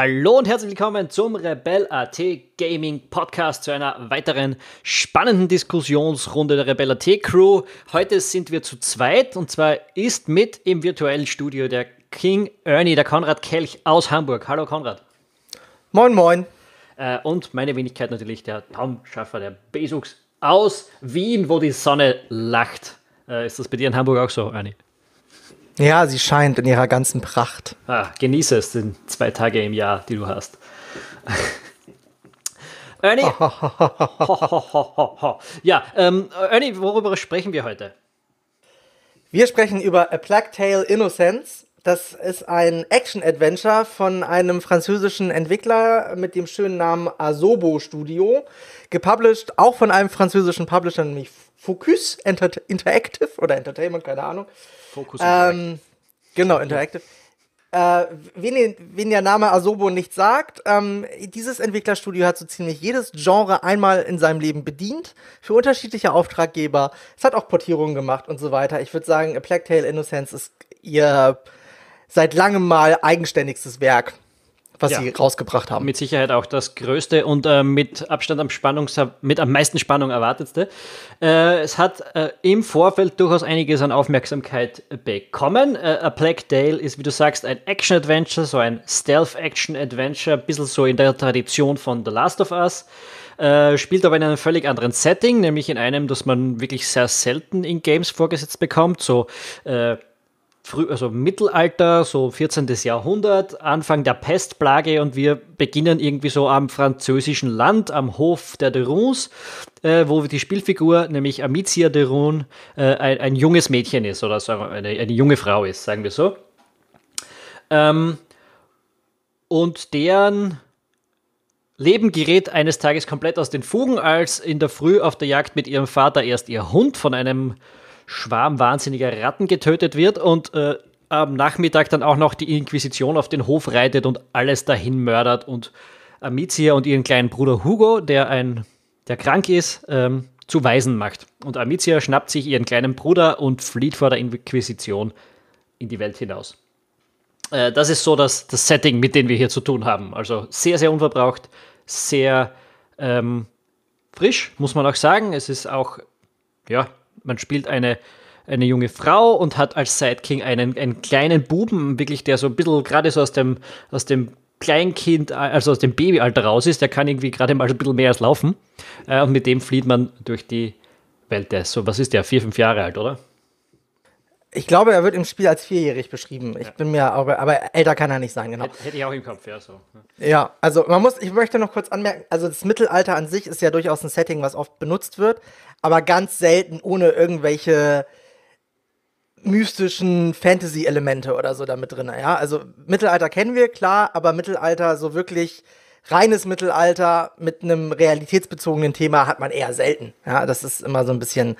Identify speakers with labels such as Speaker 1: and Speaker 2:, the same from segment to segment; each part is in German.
Speaker 1: Hallo und herzlich willkommen zum Rebell.at Gaming Podcast zu einer weiteren spannenden Diskussionsrunde der Rebell.at Crew. Heute sind wir zu zweit und zwar ist mit im virtuellen Studio der King Ernie, der Konrad Kelch aus Hamburg. Hallo Konrad. Moin, moin. Äh, und meine Wenigkeit natürlich der Tom Schaffer, der Besux aus Wien, wo die Sonne lacht. Äh, ist das bei dir in Hamburg auch so, Ernie?
Speaker 2: Ja, sie scheint in ihrer ganzen Pracht.
Speaker 1: Ah, genieße es, den zwei Tage im Jahr, die du hast. Ernie. ja, ähm, Ernie, worüber sprechen wir heute? Wir sprechen über A
Speaker 2: Plague Tale Innocence. Das ist ein Action-Adventure von einem französischen Entwickler mit dem schönen Namen Asobo Studio. Gepublished auch von einem französischen Publisher, nämlich Focus Inter Interactive oder Entertainment, keine Ahnung. Focus ähm, Genau, Interactive. Äh, wen, wen, der Name Asobo nicht sagt, ähm, dieses Entwicklerstudio hat so ziemlich jedes Genre einmal in seinem Leben bedient, für unterschiedliche Auftraggeber. Es hat auch Portierungen gemacht und so weiter. Ich würde sagen, A Plague Tale Innocence ist ihr seit langem mal eigenständigstes Werk was ja, sie rausgebracht
Speaker 1: haben. Mit Sicherheit auch das größte und äh, mit Abstand am Spannungs mit am meisten Spannung erwartetste. Äh, es hat äh, im Vorfeld durchaus einiges an Aufmerksamkeit bekommen. Äh, A Black Dale ist, wie du sagst, ein Action-Adventure, so ein Stealth-Action-Adventure, ein bisschen so in der Tradition von The Last of Us. Äh, spielt aber in einem völlig anderen Setting, nämlich in einem, das man wirklich sehr selten in Games vorgesetzt bekommt. So äh, früh, also Mittelalter, so 14. Jahrhundert, Anfang der Pestplage und wir beginnen irgendwie so am französischen Land, am Hof der Derons, äh, wo die Spielfigur, nämlich Amicia Deron, äh, ein, ein, junges Mädchen ist oder sagen wir, eine, eine junge Frau ist, sagen wir so. Ähm, und deren Leben gerät eines Tages komplett aus den Fugen, als in der Früh auf der Jagd mit ihrem Vater erst ihr Hund von einem Schwarm wahnsinniger Ratten getötet wird und äh, am Nachmittag dann auch noch die Inquisition auf den Hof reitet und alles dahin mördert und Amicia und ihren kleinen Bruder Hugo, der ein, der krank ist, ähm, zu Waisen macht. Und Amicia schnappt sich ihren kleinen Bruder und flieht vor der Inquisition in die Welt hinaus. Äh, das ist so das, das Setting, mit dem wir hier zu tun haben. Also sehr, sehr unverbraucht, sehr ähm, frisch, muss man auch sagen. Es ist auch, ja, man spielt eine, eine junge Frau und hat als Sideking einen, einen kleinen Buben, wirklich, der so ein bisschen gerade so aus dem, aus dem Kleinkind, also aus dem Babyalter raus ist, der kann irgendwie gerade mal ein bisschen mehr als laufen. Äh, und mit dem flieht man durch die Welt. Der so, was ist der? Vier, fünf Jahre alt, oder? Ich glaube, er wird
Speaker 2: im Spiel als vierjährig beschrieben. Ich ja. bin mir aber, aber älter kann er nicht sein, genau. Hätte ich auch im Kopf, ja, so. Ne? Ja, also man muss, ich möchte noch kurz anmerken, also das Mittelalter an sich ist ja durchaus ein Setting, was oft benutzt wird aber ganz selten ohne irgendwelche mystischen Fantasy-Elemente oder so damit drin. Ja, also Mittelalter kennen wir klar, aber Mittelalter so wirklich reines Mittelalter mit einem realitätsbezogenen Thema hat man eher selten. Ja, das ist immer so ein bisschen,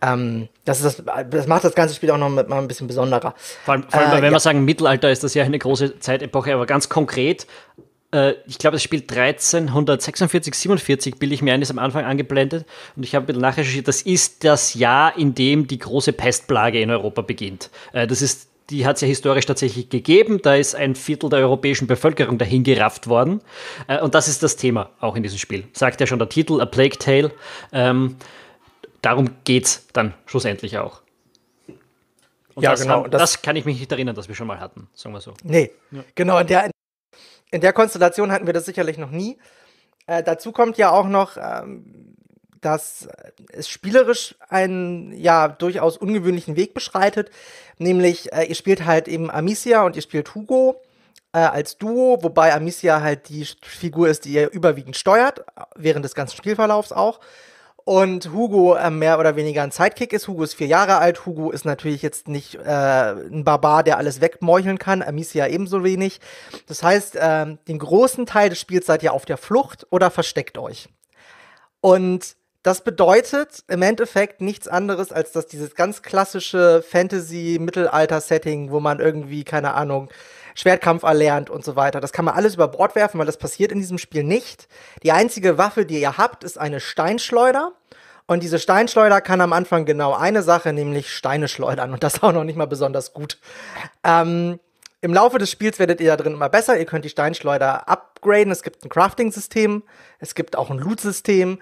Speaker 2: ähm, das, das, das, macht das ganze Spiel auch noch mal ein bisschen
Speaker 1: besonderer. Vor allem, vor allem äh, wenn ja. wir sagen, Mittelalter ist das ja eine große Zeitepoche, aber ganz konkret, äh, ich glaube, das Spiel 1346, 47, bilde ich mir eines am Anfang angeblendet. Und ich habe ein bisschen nachrecherchiert, das ist das Jahr, in dem die große Pestplage in Europa beginnt. Äh, das ist die hat es ja historisch tatsächlich gegeben. Da ist ein Viertel der europäischen Bevölkerung dahin gerafft worden. Äh, und das ist das Thema auch in diesem Spiel. Sagt ja schon der Titel, A Plague Tale. Ähm, darum es dann schlussendlich auch. Und ja, das genau. Haben, das, das, kann ich mich nicht erinnern, dass wir schon mal hatten, sagen wir so.
Speaker 2: Nee, ja. genau. Und der, in der Konstellation hatten wir das sicherlich noch nie. Äh, dazu kommt ja auch noch, ähm, dass es spielerisch einen ja durchaus ungewöhnlichen Weg beschreitet. Nämlich, äh, ihr spielt halt eben Amicia und ihr spielt Hugo äh, als Duo, wobei Amicia halt die Figur ist, die ihr überwiegend steuert, äh, während des ganzen Spielverlaufs auch. Und Hugo äh, mehr oder weniger ein Sidekick ist. Hugo ist vier Jahre alt. Hugo ist natürlich jetzt nicht äh, ein Barbar, der alles wegmeucheln kann. Amicia ebenso wenig. Das heißt, äh, den großen Teil des Spiels seid ihr auf der Flucht oder versteckt euch. Und das bedeutet im Endeffekt nichts anderes, als dass dieses ganz klassische Fantasy-Mittelalter-Setting, wo man irgendwie, keine Ahnung, Schwertkampf erlernt und so weiter. Das kann man alles über Bord werfen, weil das passiert in diesem Spiel nicht. Die einzige Waffe, die ihr habt, ist eine Steinschleuder. Und diese Steinschleuder kann am Anfang genau eine Sache, nämlich Steine schleudern. Und das auch noch nicht mal besonders gut. Ähm, Im Laufe des Spiels werdet ihr da drin immer besser. Ihr könnt die Steinschleuder upgraden. Es gibt ein Crafting-System. Es gibt auch ein Loot-System.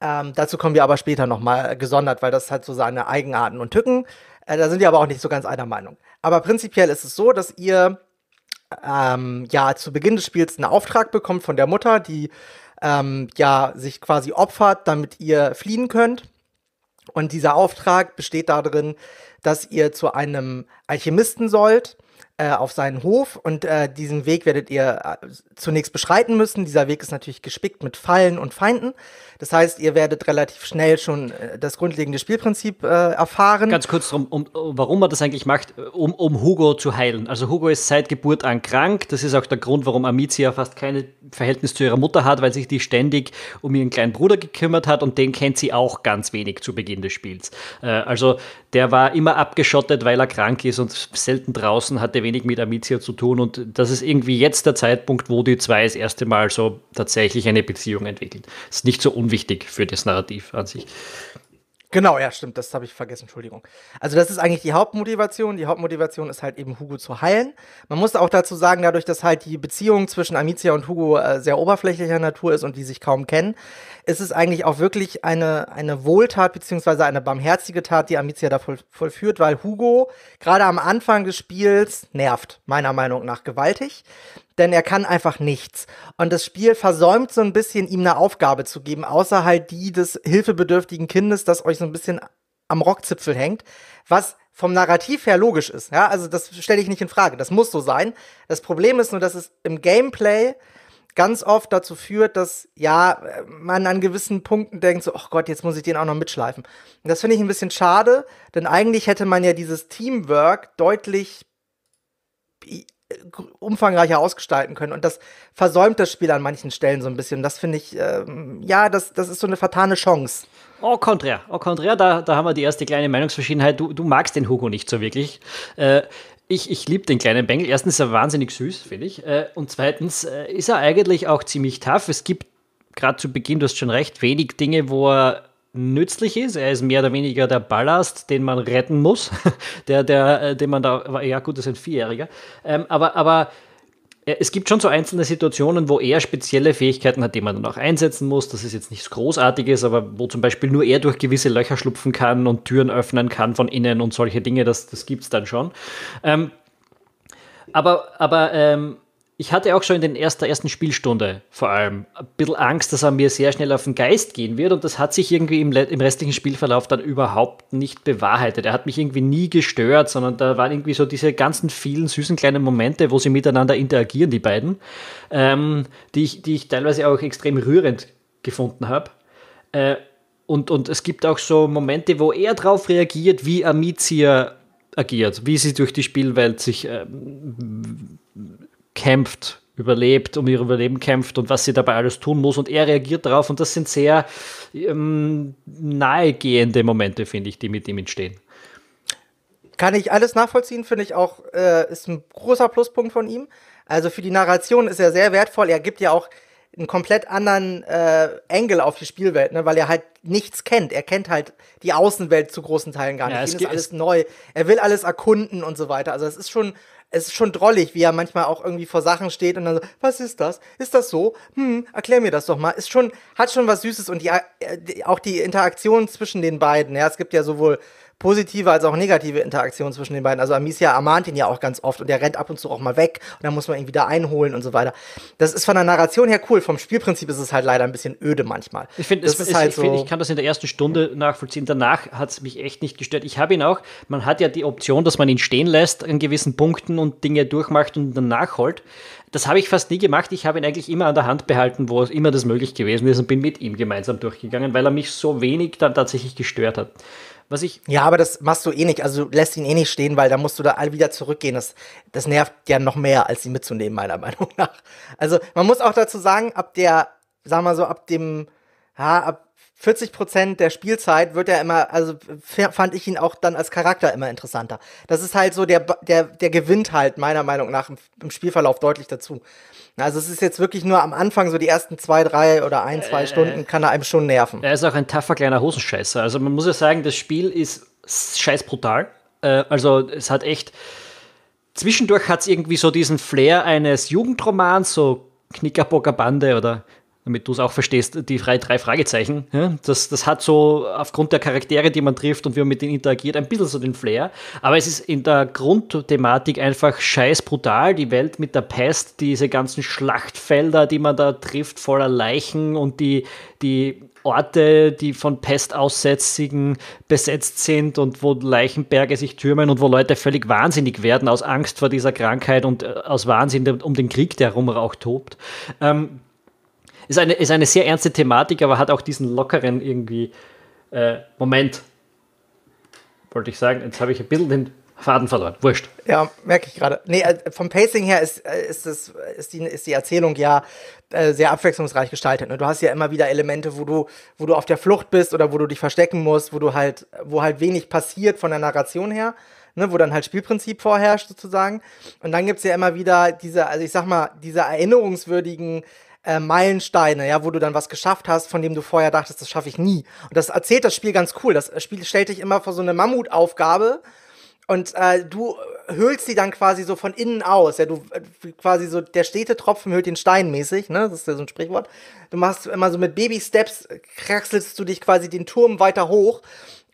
Speaker 2: Ähm, dazu kommen wir aber später nochmal gesondert, weil das hat so seine Eigenarten und Tücken. Äh, da sind wir aber auch nicht so ganz einer Meinung. Aber prinzipiell ist es so, dass ihr ähm, ja zu Beginn des Spiels einen Auftrag bekommt von der Mutter, die ähm, ja sich quasi opfert, damit ihr fliehen könnt. Und dieser Auftrag besteht darin, dass ihr zu einem Alchemisten sollt äh, auf seinen Hof und äh, diesen Weg werdet ihr äh, zunächst beschreiten müssen. Dieser Weg ist natürlich gespickt mit Fallen und Feinden. Das heißt, ihr werdet relativ schnell
Speaker 1: schon äh, das grundlegende Spielprinzip erfahren. Ganz kurz, um, um, warum man das eigentlich macht, um, um Hugo zu heilen. Also Hugo ist seit Geburt an krank. Das ist auch der Grund, warum Amicia fast kein Verhältnis zu ihrer Mutter hat, weil sich die ständig um ihren kleinen Bruder gekümmert hat und den kennt sie auch ganz wenig zu Beginn des Spiels. also der war immer abgeschottet, weil er krank ist und selten draußen hatte, wenig mit Amicia zu tun und das ist irgendwie jetzt der Zeitpunkt, wo die zwei das erste Mal so tatsächlich eine Beziehung entwickelt. Ist nicht so unwichtig für das Narrativ an sich.
Speaker 2: Genau, ja, stimmt, das habe ich vergessen, Entschuldigung. Also das ist eigentlich die Hauptmotivation. Die Hauptmotivation ist halt eben Hugo zu heilen. Man muss auch dazu sagen, dadurch, dass halt die Beziehung zwischen Amicia und Hugo äh, sehr oberflächlicher Natur ist und die sich kaum kennen, ist es eigentlich auch wirklich eine, eine Wohltat beziehungsweise eine barmherzige Tat, die Amicia da voll, vollführt, weil Hugo gerade am Anfang des Spiels nervt, meiner Meinung nach gewaltig denn er kann einfach nichts. Und das Spiel versäumt so ein bisschen, ihm eine Aufgabe zu geben, außer halt die des hilfebedürftigen Kindes, das euch so ein bisschen am Rockzipfel hängt, was vom Narrativ her logisch ist. Ja, also das stelle ich nicht in Frage. Das muss so sein. Das Problem ist nur, dass es im Gameplay ganz oft dazu führt, dass ja, man an gewissen Punkten denkt, so, oh Gott, jetzt muss ich den auch noch mitschleifen. Und das finde ich ein bisschen schade, denn eigentlich hätte man ja dieses Teamwork deutlich umfangreicher ausgestalten können. Und das versäumt das Spiel an manchen Stellen so ein bisschen. Das finde ich, ähm, ja, das, das ist so eine vertane Chance.
Speaker 1: Au contraire, au contraire, da, da haben wir die erste kleine Meinungsverschiedenheit. Du, du magst den Hugo nicht so wirklich. Äh, ich, ich liebe den kleinen Bengel. Erstens ist er wahnsinnig süß, finde ich. Äh, und zweitens äh, ist er eigentlich auch ziemlich tough. Es gibt gerade zu Beginn, du hast schon recht, wenig Dinge, wo er nützlich ist. Er ist mehr oder weniger der Ballast, den man retten muss. der, der, äh, den man da, ja gut, das ist ein Vierjähriger. Ähm, aber, aber äh, es gibt schon so einzelne Situationen, wo er spezielle Fähigkeiten hat, die man dann auch einsetzen muss. Das ist jetzt nichts Großartiges, aber wo zum Beispiel nur er durch gewisse Löcher schlupfen kann und Türen öffnen kann von innen und solche Dinge, das, das gibt es dann schon. Ähm, aber aber ähm, ich hatte auch schon in den ersten, der ersten Spielstunde vor allem ein bisschen Angst, dass er mir sehr schnell auf den Geist gehen wird und das hat sich irgendwie im, im, restlichen Spielverlauf dann überhaupt nicht bewahrheitet. Er hat mich irgendwie nie gestört, sondern da waren irgendwie so diese ganzen vielen süßen kleinen Momente, wo sie miteinander interagieren, die beiden, ähm, die, ich, die ich teilweise auch extrem rührend gefunden habe. Äh, und, und es gibt auch so Momente, wo er darauf reagiert, wie Amicia agiert, wie sie durch die Spielwelt sich ähm, kämpft, überlebt, um ihr Überleben kämpft und was sie dabei alles tun muss. Und er reagiert darauf und das sind sehr ähm, nahegehende Momente, finde ich, die mit ihm entstehen. Kann ich alles nachvollziehen,
Speaker 2: finde ich auch, äh, ist ein großer Pluspunkt von ihm. Also für die Narration ist er sehr wertvoll. Er gibt ja auch einen komplett anderen äh, Angle auf die Spielwelt, ne? weil er halt nichts kennt. Er kennt halt die Außenwelt zu großen Teilen gar nicht. Ja, es ist alles neu. Er will alles erkunden und so weiter. Also es ist schon es ist schon drollig, wie er manchmal auch irgendwie vor Sachen steht und dann so, was ist das? Ist das so? Hm, erklär mir das doch mal. Ist schon, hat schon was Süßes und die, äh, auch die Interaktion zwischen den beiden. Ja, es gibt ja sowohl positive als auch negative Interaktion zwischen den beiden. Also Amicia ermahnt ihn ja auch ganz oft und er rennt ab und zu auch mal weg und dann muss man ihn wieder einholen und so weiter. Das ist von der Narration her cool. Vom
Speaker 1: Spielprinzip ist es halt leider ein bisschen öde manchmal. Ich finde, halt ich, so find, ich kann das in der ersten Stunde nachvollziehen. Danach hat es mich echt nicht gestört. Ich habe ihn auch, man hat ja die Option, dass man ihn stehen lässt an gewissen Punkten und Dinge durchmacht und dann nachholt. Das habe ich fast nie gemacht. Ich habe ihn eigentlich immer an der Hand behalten, wo es immer das möglich gewesen ist und bin mit ihm gemeinsam durchgegangen, weil er mich so wenig dann tatsächlich gestört hat. Was ich ja, aber das machst du eh nicht. Also du lässt ihn eh nicht stehen, weil da musst du da alle
Speaker 2: wieder zurückgehen. Das, das nervt ja noch mehr, als ihn mitzunehmen, meiner Meinung nach. Also man muss auch dazu sagen, ab der, sagen wir mal so, ab dem ja, ab 40 Prozent der Spielzeit wird er immer, also fand ich ihn auch dann als Charakter immer interessanter. Das ist halt so, der, der, der gewinnt halt meiner Meinung nach im, im Spielverlauf deutlich dazu. Also es ist jetzt wirklich nur am Anfang, so die ersten zwei, drei oder ein, zwei äh, Stunden
Speaker 1: kann er einem schon nerven. Er ist auch ein taffer kleiner Hosenscheißer. Also man muss ja sagen, das Spiel ist scheiß brutal. Äh, also es hat echt, zwischendurch hat es irgendwie so diesen Flair eines Jugendromans, so Knickerbocker Bande oder damit du es auch verstehst, die drei, Fragezeichen. Das, das hat so aufgrund der Charaktere, die man trifft und wie man mit denen interagiert, ein bisschen so den Flair. Aber es ist in der Grundthematik einfach scheiß brutal. Die Welt mit der Pest, diese ganzen Schlachtfelder, die man da trifft, voller Leichen und die, die Orte, die von Pestaussätzigen besetzt sind und wo Leichenberge sich türmen und wo Leute völlig wahnsinnig werden aus Angst vor dieser Krankheit und äh, aus Wahnsinn um den Krieg, der herum tobt. Ähm, ist eine, ist eine sehr ernste Thematik, aber hat auch diesen lockeren irgendwie äh, Moment. Wollte ich sagen, jetzt habe ich ein bisschen den Faden verloren. Wurscht.
Speaker 2: Ja, merke ich gerade. Nee, äh, vom Pacing her ist, äh, ist, das, ist, die, ist die Erzählung ja äh, sehr abwechslungsreich gestaltet. Ne? Du hast ja immer wieder Elemente, wo du, wo du auf der Flucht bist oder wo du dich verstecken musst, wo du halt, wo halt wenig passiert von der Narration her. Ne, wo dann halt Spielprinzip vorherrscht sozusagen. Und dann gibt es ja immer wieder diese, also ich sag mal, diese erinnerungswürdigen äh, Meilensteine, ja, wo du dann was geschafft hast, von dem du vorher dachtest, das schaffe ich nie. Und das erzählt das Spiel ganz cool. Das äh, Spiel stellt dich immer vor so eine Mammutaufgabe und äh, du hüllst sie dann quasi so von innen aus. Ja, du äh, quasi so der stete Tropfen höhlt den Stein mäßig, ne? Das ist ja so ein Sprichwort. Du machst immer so mit Baby Steps kraxelst du dich quasi den Turm weiter hoch.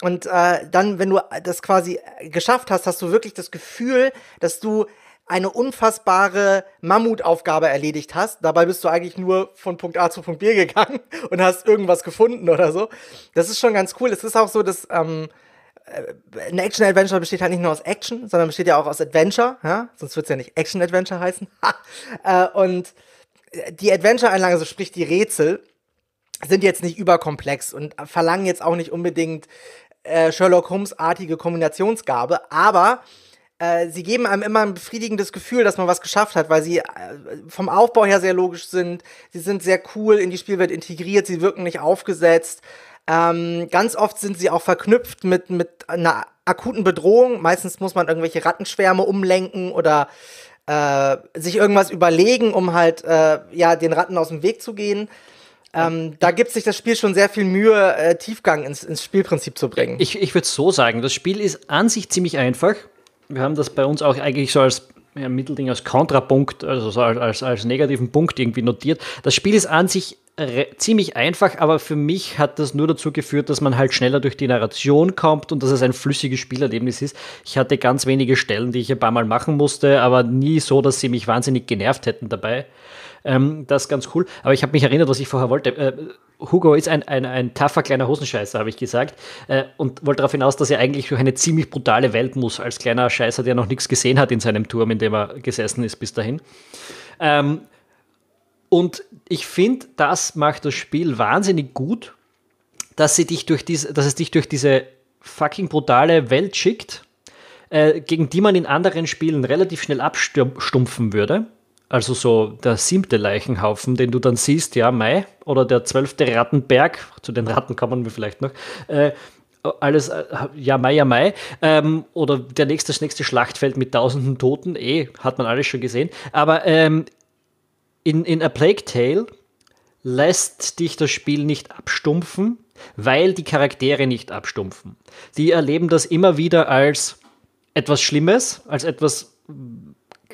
Speaker 2: Und äh, dann, wenn du das quasi geschafft hast, hast du wirklich das Gefühl, dass du eine unfassbare Mammutaufgabe erledigt hast. Dabei bist du eigentlich nur von Punkt A zu Punkt B gegangen und hast irgendwas gefunden oder so. Das ist schon ganz cool. Es ist auch so, dass ähm, äh, ein Action-Adventure besteht halt nicht nur aus Action, sondern besteht ja auch aus Adventure. Ja? Sonst wird es ja nicht Action-Adventure heißen. Äh, und äh, die Adventure-Einlage, so sprich die Rätsel, sind jetzt nicht überkomplex und verlangen jetzt auch nicht unbedingt äh, Sherlock Holmes-artige Kombinationsgabe, aber äh, sie geben einem immer ein befriedigendes Gefühl, dass man was geschafft hat, weil sie äh, vom Aufbau her sehr logisch sind. Sie sind sehr cool in die Spielwelt integriert, sie wirken nicht aufgesetzt. Ähm, ganz oft sind sie auch verknüpft mit, mit einer akuten Bedrohung. Meistens muss man irgendwelche Rattenschwärme umlenken oder äh, sich irgendwas überlegen, um halt äh, ja, den Ratten aus dem Weg zu gehen. Ähm, da gibt sich das Spiel schon sehr viel Mühe, äh, Tiefgang ins, ins
Speaker 1: Spielprinzip zu bringen. Ich, ich würde so sagen, das Spiel ist an sich ziemlich einfach wir haben das bei uns auch eigentlich so als ja, Mittelding, als Kontrapunkt, also so als, als, als negativen Punkt irgendwie notiert. Das Spiel ist an sich ziemlich einfach, aber für mich hat das nur dazu geführt, dass man halt schneller durch die Narration kommt und dass es ein flüssiges Spielerlebnis ist. Ich hatte ganz wenige Stellen, die ich ein paar Mal machen musste, aber nie so, dass sie mich wahnsinnig genervt hätten dabei. Ähm, das ist ganz cool. Aber ich habe mich erinnert, was ich vorher wollte. Äh, Hugo ist ein, ein, ein taffer kleiner Hosenscheißer, habe ich gesagt. Äh, und wollte darauf hinaus, dass er eigentlich durch eine ziemlich brutale Welt muss, als kleiner Scheißer, der noch nichts gesehen hat in seinem Turm, in dem er gesessen ist bis dahin. Ähm, und ich finde, das macht das Spiel wahnsinnig gut, dass, sie dich durch diese, dass es dich durch diese fucking brutale Welt schickt, äh, gegen die man in anderen Spielen relativ schnell abstumpfen würde. Also so der siebte Leichenhaufen, den du dann siehst, ja, Mai, oder der zwölfte Rattenberg, zu den Ratten kommen wir vielleicht noch, äh, alles, äh, ja, Mai, ja, Mai, ähm, oder der nächste, das nächste Schlachtfeld mit tausenden Toten, eh, hat man alles schon gesehen, aber ähm, in, in A Plague Tale lässt dich das Spiel nicht abstumpfen, weil die Charaktere nicht abstumpfen. Die erleben das immer wieder als etwas Schlimmes, als etwas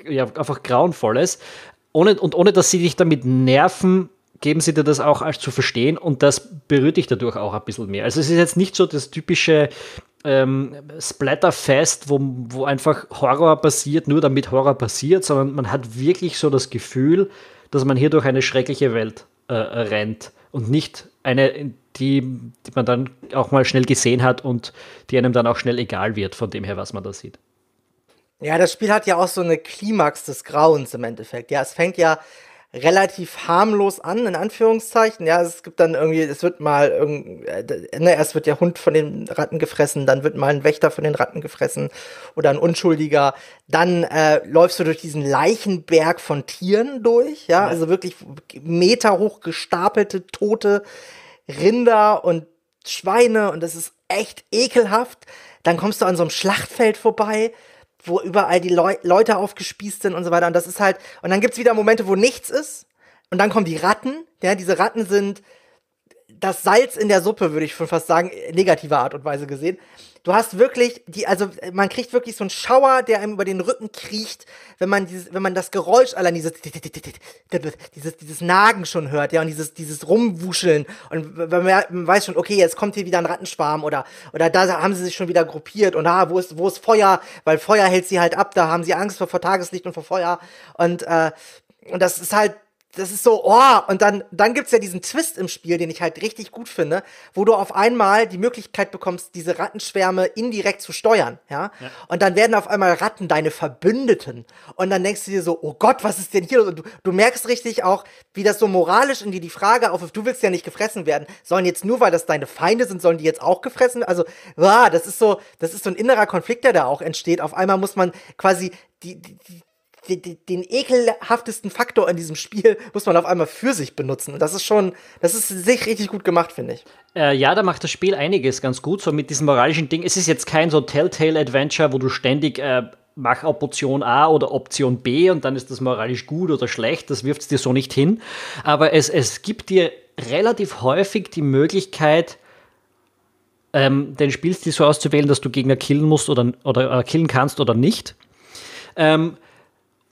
Speaker 1: ja, einfach grauenvolles. Ohne, und ohne, dass sie dich damit nerven, geben sie dir das auch als zu verstehen und das berührt dich dadurch auch ein bisschen mehr. Also es ist jetzt nicht so das typische ähm, Splatterfest, wo, wo einfach Horror passiert, nur damit Horror passiert, sondern man hat wirklich so das Gefühl, dass man hier durch eine schreckliche Welt äh, rennt und nicht eine, die, die man dann auch mal schnell gesehen hat und die einem dann auch schnell egal wird von dem her, was man da sieht.
Speaker 2: Ja, das Spiel hat ja auch so eine Klimax des Grauens im Endeffekt. Ja, es fängt ja relativ harmlos an, in Anführungszeichen. Ja, es gibt dann irgendwie, es wird mal irgend, äh, ne, erst wird der Hund von den Ratten gefressen, dann wird mal ein Wächter von den Ratten gefressen oder ein Unschuldiger. Dann äh, läufst du durch diesen Leichenberg von Tieren durch, ja. also wirklich meterhoch gestapelte tote Rinder und Schweine und das ist echt ekelhaft. Dann kommst du an so einem Schlachtfeld vorbei wo überall die Leu Leute aufgespießt sind und so weiter. Und das ist halt, und dann gibt's wieder Momente, wo nichts ist. Und dann kommen die Ratten. Ja, diese Ratten sind das Salz in der Suppe, würde ich schon fast sagen, negativer Art und Weise gesehen. Du hast wirklich die, also man kriegt wirklich so einen Schauer, der einem über den Rücken kriecht, wenn man dieses, wenn man das Geräusch allein dieses, dieses, dieses Nagen schon hört, ja, und dieses, dieses Rumwuscheln. Und man, man weiß schon, okay, jetzt kommt hier wieder ein Rattenschwarm oder, oder da haben sie sich schon wieder gruppiert und ah, wo ist, wo ist Feuer? Weil Feuer hält sie halt ab, da haben sie Angst vor, vor Tageslicht und vor Feuer. Und, äh, und das ist halt das ist so, oh, und dann, dann gibt es ja diesen Twist im Spiel, den ich halt richtig gut finde, wo du auf einmal die Möglichkeit bekommst, diese Rattenschwärme indirekt zu steuern, ja? ja. Und dann werden auf einmal Ratten deine Verbündeten. Und dann denkst du dir so, oh Gott, was ist denn hier? Und du, du merkst richtig auch, wie das so moralisch in dir die Frage aufwirft, du willst ja nicht gefressen werden, sollen jetzt nur, weil das deine Feinde sind, sollen die jetzt auch gefressen? werden? Also, wow, ah, das ist so, das ist so ein innerer Konflikt, der da auch entsteht. Auf einmal muss man quasi die, die, den ekelhaftesten Faktor in diesem Spiel muss man auf einmal für sich benutzen. Und das ist schon, das ist sich richtig gut gemacht, finde ich.
Speaker 1: Äh, ja, da macht das Spiel einiges ganz gut, so mit diesem moralischen Ding. Es ist jetzt kein so Telltale-Adventure, wo du ständig äh, mach Option A oder Option B und dann ist das moralisch gut oder schlecht. Das wirft es dir so nicht hin. Aber es, es gibt dir relativ häufig die Möglichkeit, ähm, den Spielstil so auszuwählen, dass du Gegner killen musst oder, oder äh, killen kannst oder nicht. Ähm,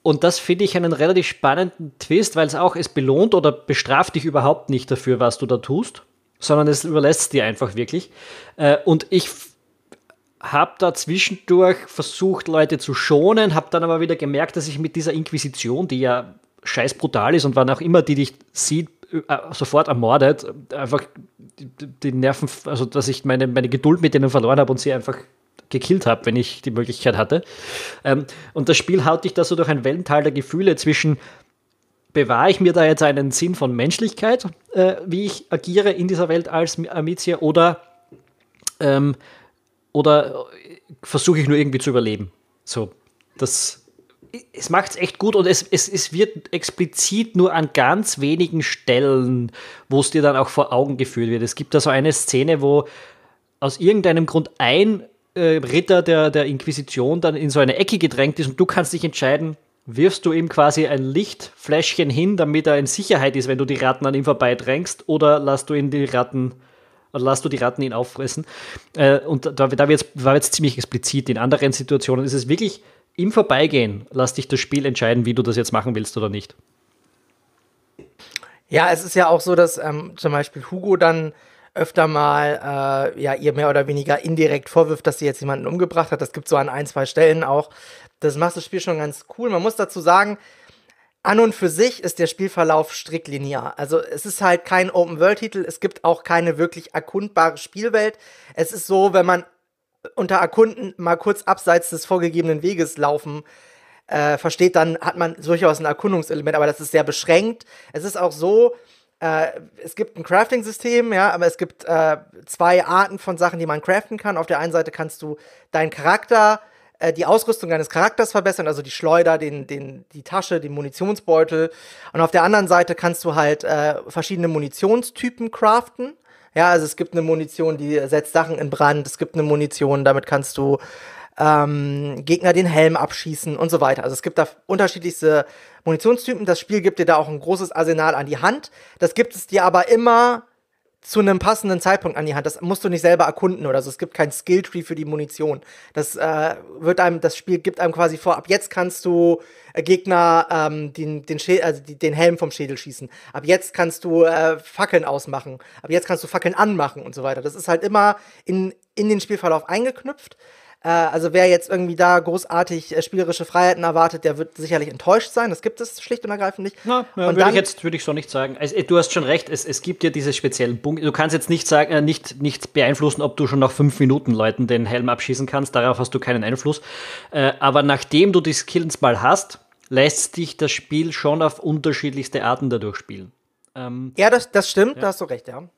Speaker 1: und das finde ich einen relativ spannenden Twist, weil es auch, es belohnt oder bestraft dich überhaupt nicht dafür, was du da tust, sondern es überlässt es dir einfach wirklich. Äh, und ich habe da zwischendurch versucht, Leute zu schonen, habe dann aber wieder gemerkt, dass ich mit dieser Inquisition, die ja scheiß brutal ist und wann auch immer die dich sieht, äh, sofort ermordet, einfach die Nerven, also dass ich meine, meine Geduld mit denen verloren habe und sie einfach gekillt habe, wenn ich die Möglichkeit hatte. Ähm, und das Spiel haut dich da so durch ein Wellental der Gefühle zwischen bewahre ich mir da jetzt einen Sinn von Menschlichkeit, äh, wie ich agiere in dieser Welt als Amizia, oder, ähm, oder äh, versuche ich nur irgendwie zu überleben? So, das. Es macht es echt gut und es, es, es wird explizit nur an ganz wenigen Stellen, wo es dir dann auch vor Augen geführt wird. Es gibt da so eine Szene, wo aus irgendeinem Grund ein äh, Ritter der, der Inquisition dann in so eine Ecke gedrängt ist und du kannst dich entscheiden, wirfst du ihm quasi ein Lichtfläschchen hin, damit er in Sicherheit ist, wenn du die Ratten an ihm vorbeidrängst, oder lass du ihn die Ratten oder lass du die Ratten ihn auffressen. Äh, und da, da wird's, war jetzt ziemlich explizit. In anderen Situationen ist es wirklich im Vorbeigehen, lass dich das Spiel entscheiden, wie du das jetzt machen willst oder nicht.
Speaker 2: Ja, es ist ja auch so, dass ähm, zum Beispiel Hugo dann öfter mal äh, ja, ihr mehr oder weniger indirekt vorwirft, dass sie jetzt jemanden umgebracht hat. Das gibt so an ein, zwei Stellen auch. Das macht das Spiel schon ganz cool. Man muss dazu sagen, an und für sich ist der Spielverlauf strikt linear. Also es ist halt kein Open-World-Titel, es gibt auch keine wirklich erkundbare Spielwelt. Es ist so, wenn man unter Erkunden mal kurz abseits des vorgegebenen Weges laufen äh, versteht, dann hat man durchaus ein Erkundungselement, aber das ist sehr beschränkt. Es ist auch so, äh, es gibt ein Crafting-System, ja, aber es gibt äh, zwei Arten von Sachen, die man craften kann. Auf der einen Seite kannst du deinen Charakter, äh, die Ausrüstung deines Charakters verbessern, also die Schleuder, den, den, die Tasche, den Munitionsbeutel. Und auf der anderen Seite kannst du halt äh, verschiedene Munitionstypen craften. Ja, also es gibt eine Munition, die setzt Sachen in Brand. Es gibt eine Munition, damit kannst du ähm, Gegner den Helm abschießen und so weiter. Also es gibt da unterschiedlichste Munitionstypen. Das Spiel gibt dir da auch ein großes Arsenal an die Hand. Das gibt es dir aber immer zu einem passenden Zeitpunkt an die Hand. Das musst du nicht selber erkunden oder so. Es gibt kein Skilltree für die Munition. Das äh, wird einem, das Spiel gibt einem quasi vor, ab jetzt kannst du äh, Gegner ähm, den, den, also den, Helm vom Schädel schießen. Ab jetzt kannst du äh, Fackeln ausmachen. Ab jetzt kannst du Fackeln anmachen und so weiter. Das ist halt immer in, in den Spielverlauf eingeknüpft. Äh, also wer jetzt irgendwie da großartig äh, spielerische Freiheiten erwartet, der wird sicherlich enttäuscht sein. Das gibt es schlicht und ergreifend nicht. Na, ja, würde ich jetzt
Speaker 1: würde ich so nicht sagen. Also, du hast schon recht, es, es gibt ja diese speziellen Punkte. Du kannst jetzt nicht sagen, äh, nicht, nicht beeinflussen, ob du schon nach fünf Minuten Leuten den Helm abschießen kannst. Darauf hast du keinen Einfluss. Äh, aber nachdem du die Skills mal hast, lässt dich das Spiel schon auf unterschiedlichste Arten dadurch spielen. Ähm,
Speaker 2: ja, das, das stimmt, ja. da hast du recht, ja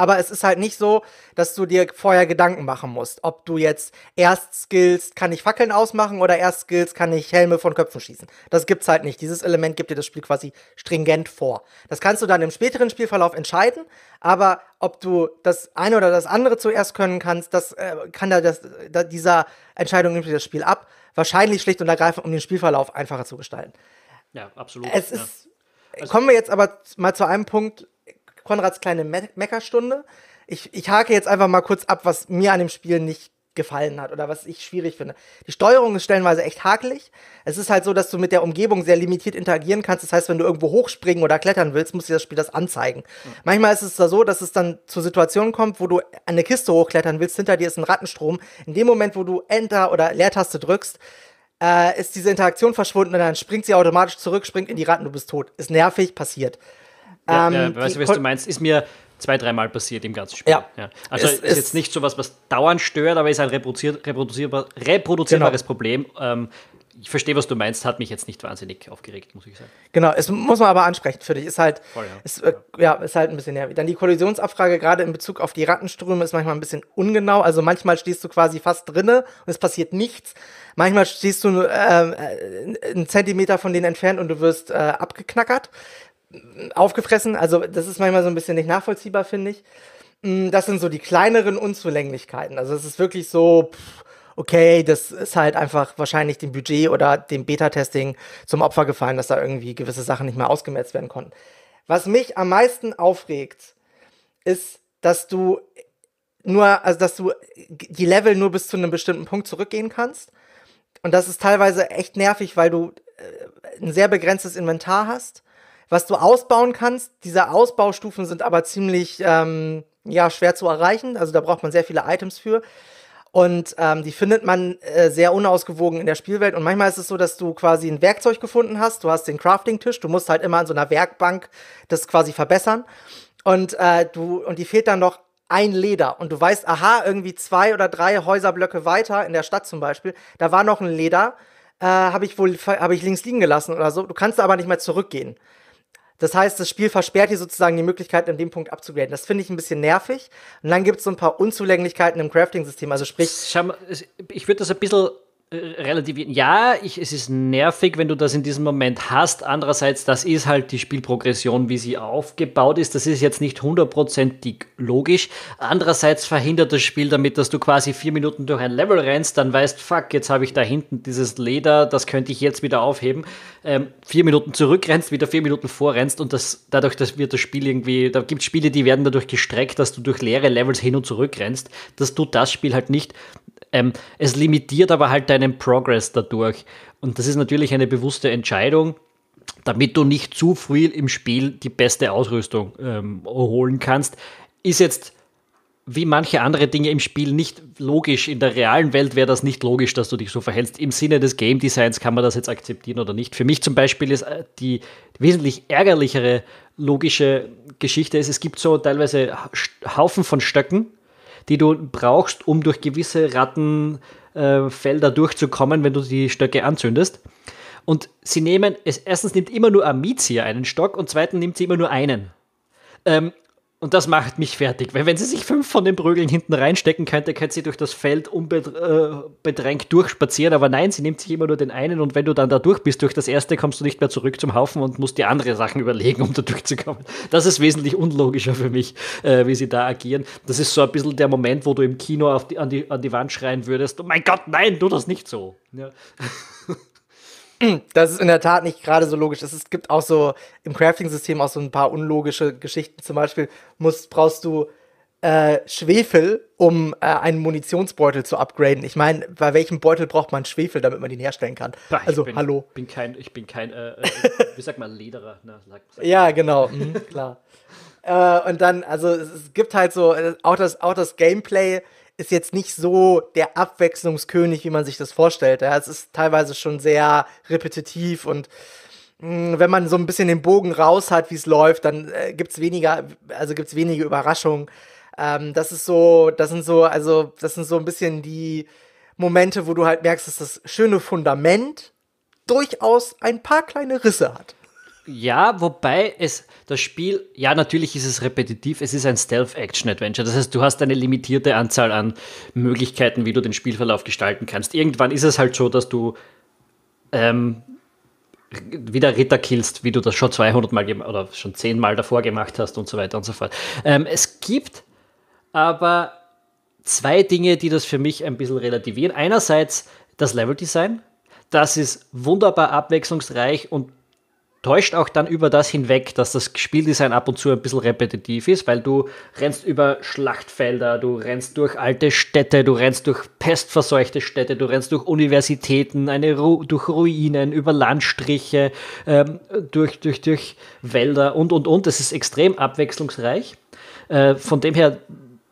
Speaker 2: aber es ist halt nicht so, dass du dir vorher Gedanken machen musst, ob du jetzt erst Skills kann ich Fackeln ausmachen oder erst Skills kann ich Helme von Köpfen schießen. Das gibt's halt nicht. Dieses Element gibt dir das Spiel quasi stringent vor. Das kannst du dann im späteren Spielverlauf entscheiden, aber ob du das eine oder das andere zuerst können kannst, das äh, kann da, das, da dieser Entscheidung nimmt dir das Spiel ab. Wahrscheinlich schlicht und ergreifend, um den Spielverlauf einfacher zu gestalten.
Speaker 1: Ja, absolut. Es ja. ist
Speaker 2: also, Kommen wir jetzt aber mal zu einem Punkt, Konrads kleine Me Meckerstunde. Ich, ich hake jetzt einfach mal kurz ab, was mir an dem Spiel nicht gefallen hat oder was ich schwierig finde. Die Steuerung ist stellenweise echt hakelig. Es ist halt so, dass du mit der Umgebung sehr limitiert interagieren kannst. Das heißt, wenn du irgendwo hochspringen oder klettern willst, muss dir das Spiel das anzeigen. Mhm. Manchmal ist es da so, dass es dann zu Situationen kommt, wo du eine Kiste hochklettern willst, hinter dir ist ein Rattenstrom. In dem Moment, wo du Enter oder Leertaste drückst, äh, ist diese Interaktion verschwunden und dann springt sie automatisch zurück, springt in die Ratten, du bist tot. Ist nervig, passiert.
Speaker 1: Ja, ähm, ja, weißt du, was du meinst? Ist mir zwei, dreimal passiert im ganzen Spiel. Ja. ja. Also es, ist es jetzt nicht so was, was dauernd stört, aber ist ein reproduzier reproduzierbar, reproduzierbares genau. Problem. Ähm, ich verstehe, was du meinst, hat mich jetzt nicht wahnsinnig aufgeregt, muss ich sagen.
Speaker 2: Genau, es muss man aber ansprechen für dich. Ist halt, Voll, ja. Ist, äh, ja. ist halt ein bisschen nervig. Dann die Kollisionsabfrage, gerade in Bezug auf die Rattenströme, ist manchmal ein bisschen ungenau. Also manchmal stehst du quasi fast drinne und es passiert nichts. Manchmal stehst du ähm, äh, einen Zentimeter von denen entfernt und du wirst äh, abgeknackert aufgefressen. Also das ist manchmal so ein bisschen nicht nachvollziehbar, finde ich. Mm, das sind so die kleineren Unzulänglichkeiten. Also es ist wirklich so, okay, das ist halt einfach wahrscheinlich dem Budget oder dem Beta-Testing zum Opfer gefallen, dass da irgendwie gewisse Sachen nicht mehr ausgemerzt werden konnten. Was mich am meisten aufregt, ist, dass du nur, also dass du die Level nur bis zu einem bestimmten Punkt zurückgehen kannst. Und das ist teilweise echt nervig, weil du äh, ein sehr begrenztes Inventar hast was du ausbauen kannst. Diese Ausbaustufen sind aber ziemlich ähm, ja, schwer zu erreichen. Also da braucht man sehr viele Items für. Und ähm, die findet man äh, sehr unausgewogen in der Spielwelt. Und manchmal ist es so, dass du quasi ein Werkzeug gefunden hast. Du hast den Crafting-Tisch. Du musst halt immer an so einer Werkbank das quasi verbessern. Und, äh, du, und die fehlt dann noch ein Leder. Und du weißt, aha, irgendwie zwei oder drei Häuserblöcke weiter in der Stadt zum Beispiel, da war noch ein Leder. Äh, habe ich wohl hab ich links liegen gelassen oder so. Du kannst aber nicht mehr zurückgehen. Das heißt, das Spiel versperrt dir sozusagen die Möglichkeit, an dem Punkt abzugraden. Das finde ich ein bisschen nervig. Und dann gibt es so ein paar Unzulänglichkeiten im
Speaker 1: Crafting-System. Also sprich. Ich würde das ein bisschen äh, relativieren. Ja, ich, es ist nervig, wenn du das in diesem Moment hast. Andererseits, das ist halt die Spielprogression, wie sie aufgebaut ist. Das ist jetzt nicht hundertprozentig logisch. Andererseits verhindert das Spiel damit, dass du quasi vier Minuten durch ein Level rennst, dann weißt, fuck, jetzt habe ich da hinten dieses Leder, das könnte ich jetzt wieder aufheben. Ähm, vier Minuten zurückrennst, wieder vier Minuten vorrennst und das, dadurch das wird das Spiel irgendwie, da gibt es Spiele, die werden dadurch gestreckt, dass du durch leere Levels hin und zurück rennst. Das tut das Spiel halt nicht. Ähm, es limitiert aber halt dein einen Progress dadurch. Und das ist natürlich eine bewusste Entscheidung, damit du nicht zu früh im Spiel die beste Ausrüstung ähm, holen kannst. Ist jetzt wie manche andere Dinge im Spiel nicht logisch. In der realen Welt wäre das nicht logisch, dass du dich so verhältst. Im Sinne des Game Designs kann man das jetzt akzeptieren oder nicht. Für mich zum Beispiel ist äh, die wesentlich ärgerlichere logische Geschichte ist, es gibt so teilweise Haufen von Stöcken, die du brauchst, um durch gewisse Ratten äh, Felder durchzukommen, wenn du die Stöcke anzündest. Und sie nehmen, erstens nimmt immer nur Amicia einen Stock und zweitens nimmt sie immer nur einen. Ähm, und das macht mich fertig, weil wenn sie sich fünf von den Prügeln hinten reinstecken könnte, könnte sie durch das Feld unbedrängt äh, durchspazieren, aber nein, sie nimmt sich immer nur den einen und wenn du dann da durch bist, durch das erste kommst du nicht mehr zurück zum Haufen und musst dir andere Sachen überlegen, um da durchzukommen. Das ist wesentlich unlogischer für mich, äh, wie sie da agieren. Das ist so ein bisschen der Moment, wo du im Kino die, an, die, an die Wand schreien würdest, oh mein Gott, nein, tu das nicht so. Ja.
Speaker 2: Das ist in der Tat nicht gerade so logisch. Es gibt auch so im Crafting-System auch so ein paar unlogische Geschichten. Zum Beispiel musst, brauchst du äh, Schwefel, um äh, einen Munitionsbeutel zu upgraden. Ich meine, bei welchem Beutel braucht man Schwefel, damit man den herstellen kann? Bah, also, bin, hallo.
Speaker 1: Bin kein, ich bin kein, äh, äh wie sagt man, Lederer. Ne? Sag, sag ja,
Speaker 2: genau, mhm, klar. Äh, und dann, also es, gibt halt so, äh, auch das, auch das Gameplay ist jetzt nicht so der Abwechslungskönig, wie man sich das vorstellt. Ja, es ist teilweise schon sehr repetitiv und mm, wenn man so ein bisschen den Bogen raus hat, wie es läuft, dann äh, gibt es weniger, also gibt wenige Überraschungen. Ähm, das ist so, das sind so, also das sind so ein bisschen die Momente, wo du halt merkst, dass das schöne Fundament durchaus ein paar kleine Risse hat.
Speaker 1: Ja, wobei es das Spiel, ja, natürlich ist es repetitiv, es ist ein Stealth-Action-Adventure. Das heißt, du hast eine limitierte Anzahl an Möglichkeiten, wie du den Spielverlauf gestalten kannst. Irgendwann ist es halt so, dass du ähm, wieder Ritter killst, wie du das schon 200 Mal oder schon 10 Mal davor gemacht hast und so weiter und so fort. Ähm, es gibt aber zwei Dinge, die das für mich ein bisschen relativieren. Einerseits das Level-Design. Das ist wunderbar abwechslungsreich und täuscht auch dann über das hinweg, dass das Spieldesign ab und zu ein bisschen repetitiv ist, weil du rennst über Schlachtfelder, du rennst durch alte Städte, du rennst durch pestverseuchte Städte, du rennst durch Universitäten, eine Ru durch Ruinen, über Landstriche, ähm, durch, durch, durch Wälder und, und, und. Das ist extrem abwechslungsreich. Äh, von dem her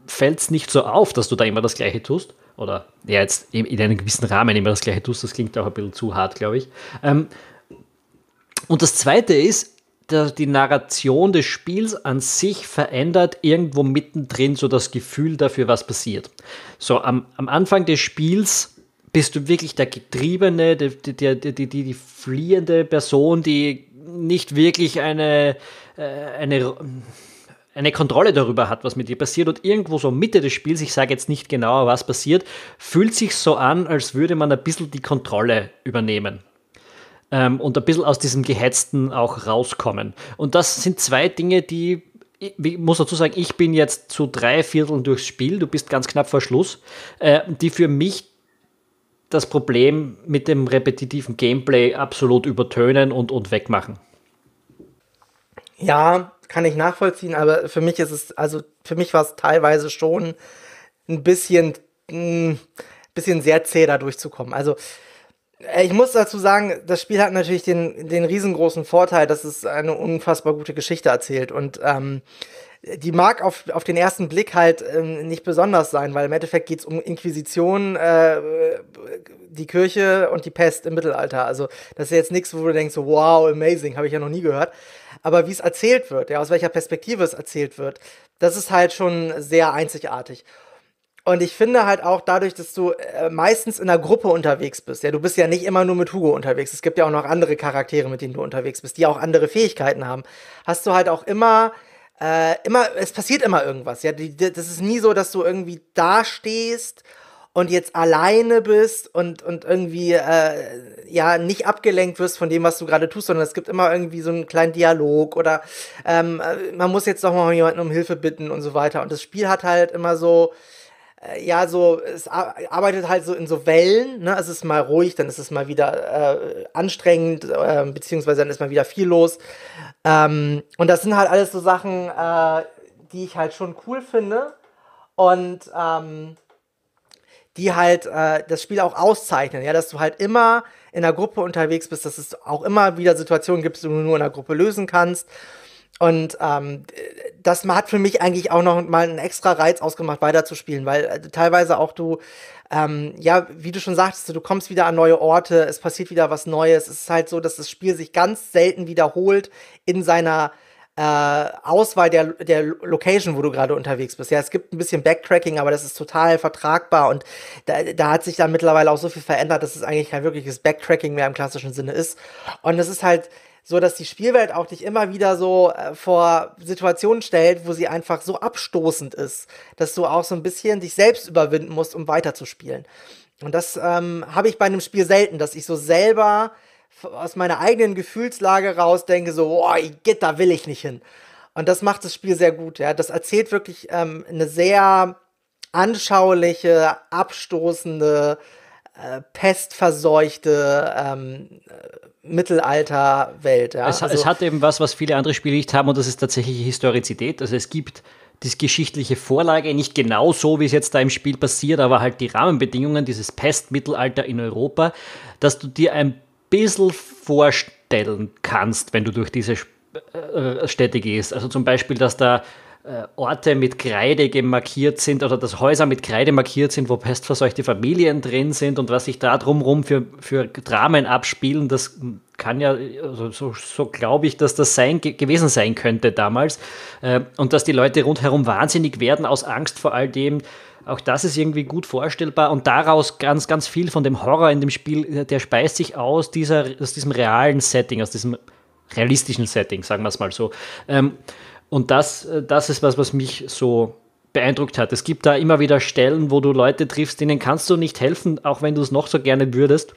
Speaker 1: fällt es nicht so auf, dass du da immer das Gleiche tust. Oder ja, jetzt in einem gewissen Rahmen immer das Gleiche tust. Das klingt auch ein bisschen zu hart, glaube ich. Ähm, und das Zweite ist, die Narration des Spiels an sich verändert irgendwo mittendrin so das Gefühl dafür, was passiert. So am, am Anfang des Spiels bist du wirklich der Getriebene, die, die, die, die fliehende Person, die nicht wirklich eine, äh, eine, eine Kontrolle darüber hat, was mit dir passiert. Und irgendwo so Mitte des Spiels, ich sage jetzt nicht genauer, was passiert, fühlt sich so an, als würde man ein bisschen die Kontrolle übernehmen ähm, und ein bisschen aus diesem Gehetzten auch rauskommen. Und das sind zwei Dinge, die ich muss dazu sagen, ich bin jetzt zu drei Vierteln durchs Spiel, du bist ganz knapp vor Schluss, äh, die für mich das Problem mit dem repetitiven Gameplay absolut übertönen und, und wegmachen. Ja, kann ich
Speaker 2: nachvollziehen, aber für mich ist es, also für mich war es teilweise schon ein bisschen, ein mm, bisschen sehr zäh da durchzukommen. Also äh, ich muss dazu sagen, das Spiel hat natürlich den, den riesengroßen Vorteil, dass es eine unfassbar gute Geschichte erzählt. Und ähm, die mag auf, auf den ersten Blick halt ähm, nicht besonders sein, weil im Endeffekt geht es um Inquisition, äh, die Kirche und die Pest im Mittelalter. Also das ist jetzt nichts, wo du denkst, wow, amazing, habe ich ja noch nie gehört. Aber wie es erzählt wird, ja, aus welcher Perspektive es erzählt wird, das ist halt schon sehr einzigartig. Und ich finde halt auch dadurch, dass du äh, meistens in einer Gruppe unterwegs bist. Ja, du bist ja nicht immer nur mit Hugo unterwegs. Es gibt ja auch noch andere Charaktere, mit denen du unterwegs bist, die auch andere Fähigkeiten haben. Hast du halt auch immer, äh, immer, es passiert immer irgendwas. Ja, die, das ist nie so, dass du irgendwie dastehst und jetzt alleine bist und, und irgendwie äh, ja nicht abgelenkt wirst von dem, was du gerade tust, sondern es gibt immer irgendwie so einen kleinen Dialog oder ähm, äh, man muss jetzt doch mal jemanden um Hilfe bitten und so weiter. Und das Spiel hat halt immer so äh, ja, so, es arbeitet halt so in so Wellen, ne? Es ist mal ruhig, dann ist es mal wieder äh, anstrengend, äh, beziehungsweise dann ist mal wieder viel los. Ähm, und das sind halt alles so Sachen, äh, die ich halt schon cool finde und ähm, die halt äh, das Spiel auch auszeichnen, ja, dass du halt immer in der Gruppe unterwegs bist, dass es auch immer wieder Situationen gibt, die du nur in der Gruppe lösen kannst und ähm, das hat für mich eigentlich auch noch mal einen extra Reiz ausgemacht, weiterzuspielen, weil äh, teilweise auch du, ähm, ja, wie du schon sagtest, du kommst wieder an neue Orte, es passiert wieder was Neues. Es ist halt so, dass das Spiel sich ganz selten wiederholt in seiner äh, Auswahl der, der Location, wo du gerade unterwegs bist. Ja, es gibt ein bisschen Backtracking, aber das ist total vertragbar und da, da hat sich dann mittlerweile auch so viel verändert, dass es eigentlich kein wirkliches Backtracking mehr im klassischen Sinne ist. Und es ist halt, so dass die Spielwelt auch dich immer wieder so äh, vor Situationen stellt, wo sie einfach so abstoßend ist, dass du auch so ein bisschen dich selbst überwinden musst, um weiterzuspielen. Und das ähm, habe ich bei einem Spiel selten, dass ich so selber aus meiner eigenen Gefühlslage raus denke, so, oh, geht, da will ich nicht hin. Und das macht das Spiel sehr gut. Ja, das erzählt wirklich ähm, eine sehr anschauliche, abstoßende äh, pestverseuchte ähm, äh, Mittelalterwelt. Ja? Es, also, es
Speaker 1: hat eben was, was viele andere Spiele nicht haben, und das ist tatsächlich Historizität. Also es gibt die geschichtliche Vorlage, nicht genau so, wie es jetzt da im Spiel passiert, aber halt die Rahmenbedingungen, dieses Pestmittelalter in Europa, dass du dir ein bisschen vorstellen kannst, wenn du durch diese äh, Städte gehst. Also zum Beispiel, dass da äh, Orte mit Kreide gemarkiert sind oder dass Häuser mit Kreide markiert sind, wo pestverseuchte Familien drin sind und was sich da drumherum für, für Dramen abspielen, das kann ja, also so, so glaube ich, dass das sein, gewesen sein könnte damals. Äh, und dass die Leute rundherum wahnsinnig werden aus Angst vor all dem. Auch das ist irgendwie gut vorstellbar und daraus ganz, ganz viel von dem Horror in dem Spiel, äh, der speist sich aus, dieser, aus diesem realen Setting, aus diesem realistischen Setting, sagen wir es mal so. Ähm, und das, äh, das ist was, was mich so beeindruckt hat. Es gibt da immer wieder Stellen, wo du Leute triffst, denen kannst du nicht helfen, auch wenn du es noch so gerne würdest.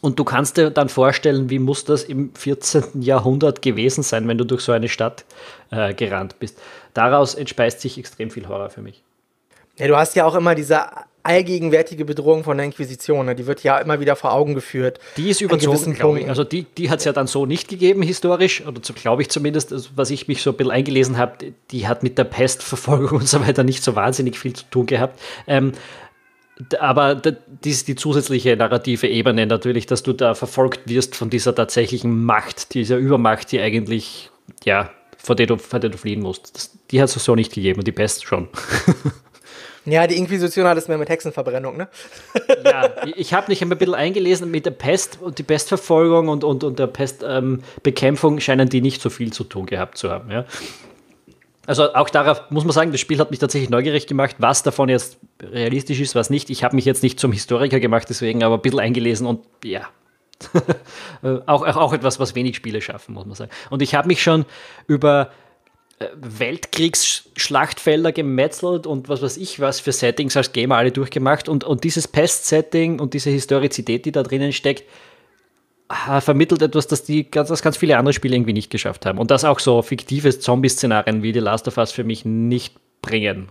Speaker 1: Und du kannst dir dann vorstellen, wie muss das im 14. Jahrhundert gewesen sein, wenn du durch so eine Stadt äh, gerannt bist. Daraus entspeist sich extrem viel Horror für mich.
Speaker 2: Ja, du hast ja auch immer diese
Speaker 1: allgegenwärtige Bedrohung von der Inquisition. Ne? Die wird ja immer wieder vor Augen geführt. Die ist überzogen, glaube ich. Also die, die hat es ja dann so nicht gegeben, historisch, oder so, glaube ich zumindest, also was ich mich so ein bisschen eingelesen habe, die hat mit der Pestverfolgung und so weiter nicht so wahnsinnig viel zu tun gehabt. Ähm, aber die ist die zusätzliche narrative Ebene natürlich, dass du da verfolgt wirst von dieser tatsächlichen Macht, dieser Übermacht, die eigentlich, ja, vor der du, vor der du fliehen musst. Das, die hat es so nicht gegeben und die Pest schon. Ja, die Inquisition hat es mehr mit Hexenverbrennung, ne? ja, ich habe mich ein bisschen eingelesen mit der Pest und die Pestverfolgung und, und, und der Pestbekämpfung ähm, scheinen die nicht so viel zu tun gehabt zu haben, ja. Also auch darauf muss man sagen, das Spiel hat mich tatsächlich neugierig gemacht, was davon jetzt realistisch ist, was nicht. Ich habe mich jetzt nicht zum Historiker gemacht, deswegen aber ein bisschen eingelesen und ja. Äh, auch, auch, auch etwas, was wenig Spiele schaffen, muss man sagen. Und ich habe mich schon über äh, Weltkriegsschlachtfelder gemetzelt und was weiß ich was für Settings als Gamer alle durchgemacht und, und dieses Pest-Setting und diese Historizität, die da drinnen steckt, vermittelt etwas, das, die, das ganz viele andere Spiele irgendwie nicht geschafft haben. Und das auch so fiktive Zombie-Szenarien wie The Last of Us für mich nicht bringen.